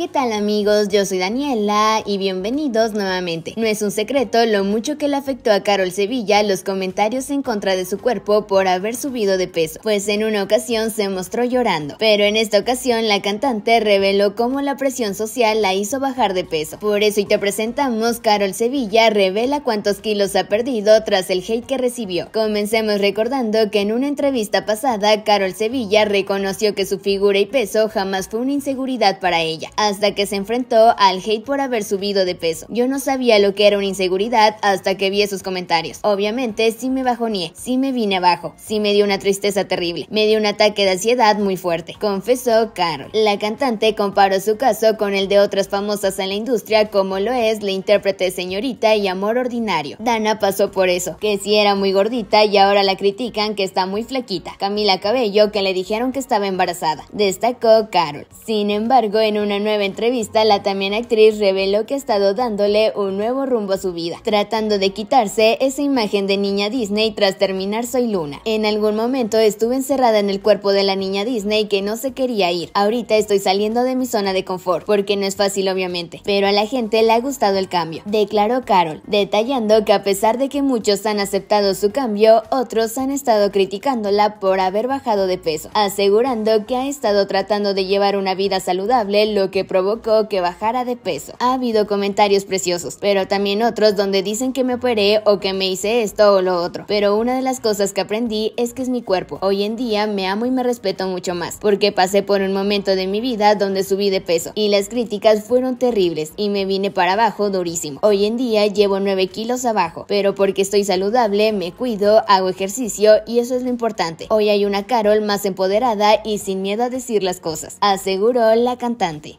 ¿Qué tal amigos? Yo soy Daniela y bienvenidos nuevamente. No es un secreto lo mucho que le afectó a Carol Sevilla los comentarios en contra de su cuerpo por haber subido de peso, pues en una ocasión se mostró llorando. Pero en esta ocasión la cantante reveló cómo la presión social la hizo bajar de peso. Por eso y te presentamos Carol Sevilla revela cuántos kilos ha perdido tras el hate que recibió. Comencemos recordando que en una entrevista pasada Carol Sevilla reconoció que su figura y peso jamás fue una inseguridad para ella hasta que se enfrentó al hate por haber subido de peso. Yo no sabía lo que era una inseguridad hasta que vi sus comentarios. Obviamente sí me bajoneé, sí me vine abajo, sí me dio una tristeza terrible, me dio un ataque de ansiedad muy fuerte, confesó Carol. La cantante comparó su caso con el de otras famosas en la industria como lo es la intérprete señorita y amor ordinario. Dana pasó por eso, que sí era muy gordita y ahora la critican que está muy flaquita. Camila Cabello que le dijeron que estaba embarazada, destacó Carol. Sin embargo, en una nueva entrevista, la también actriz reveló que ha estado dándole un nuevo rumbo a su vida, tratando de quitarse esa imagen de niña Disney tras terminar Soy Luna. En algún momento estuve encerrada en el cuerpo de la niña Disney que no se quería ir. Ahorita estoy saliendo de mi zona de confort, porque no es fácil obviamente, pero a la gente le ha gustado el cambio, declaró Carol, detallando que a pesar de que muchos han aceptado su cambio, otros han estado criticándola por haber bajado de peso, asegurando que ha estado tratando de llevar una vida saludable, lo que provocó que bajara de peso. Ha habido comentarios preciosos, pero también otros donde dicen que me operé o que me hice esto o lo otro. Pero una de las cosas que aprendí es que es mi cuerpo. Hoy en día me amo y me respeto mucho más, porque pasé por un momento de mi vida donde subí de peso y las críticas fueron terribles y me vine para abajo durísimo. Hoy en día llevo 9 kilos abajo, pero porque estoy saludable, me cuido, hago ejercicio y eso es lo importante. Hoy hay una Carol más empoderada y sin miedo a decir las cosas, aseguró la cantante.